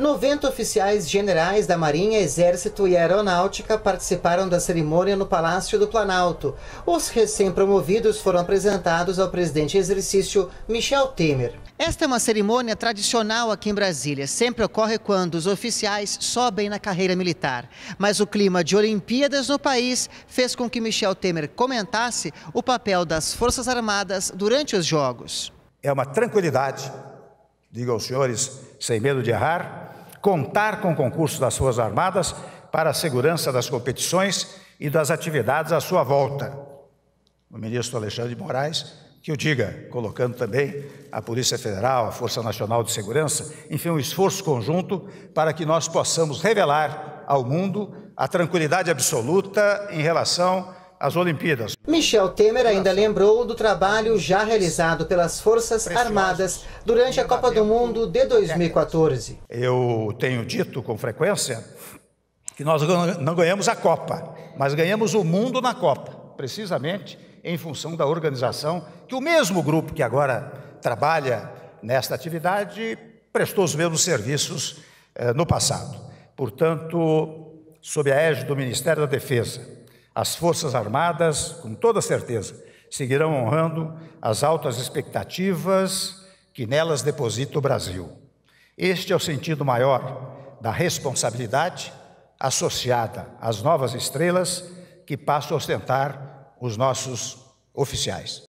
90 oficiais generais da Marinha, Exército e Aeronáutica participaram da cerimônia no Palácio do Planalto. Os recém-promovidos foram apresentados ao presidente em exercício Michel Temer. Esta é uma cerimônia tradicional aqui em Brasília. Sempre ocorre quando os oficiais sobem na carreira militar. Mas o clima de Olimpíadas no país fez com que Michel Temer comentasse o papel das Forças Armadas durante os Jogos. É uma tranquilidade, digo aos senhores, sem medo de errar, contar com o concurso das Forças Armadas para a segurança das competições e das atividades à sua volta. O ministro Alexandre de Moraes que o diga, colocando também a Polícia Federal, a Força Nacional de Segurança, enfim, um esforço conjunto para que nós possamos revelar ao mundo a tranquilidade absoluta em relação as Olimpíadas. Michel Temer ainda lembrou do trabalho já realizado pelas Forças Armadas durante a Copa do Mundo de 2014. Eu tenho dito com frequência que nós não ganhamos a Copa, mas ganhamos o mundo na Copa, precisamente em função da organização que o mesmo grupo que agora trabalha nesta atividade prestou os mesmos serviços eh, no passado. Portanto, sob a égide do Ministério da Defesa, as Forças Armadas, com toda certeza, seguirão honrando as altas expectativas que nelas deposita o Brasil. Este é o sentido maior da responsabilidade associada às novas estrelas que passam a ostentar os nossos oficiais.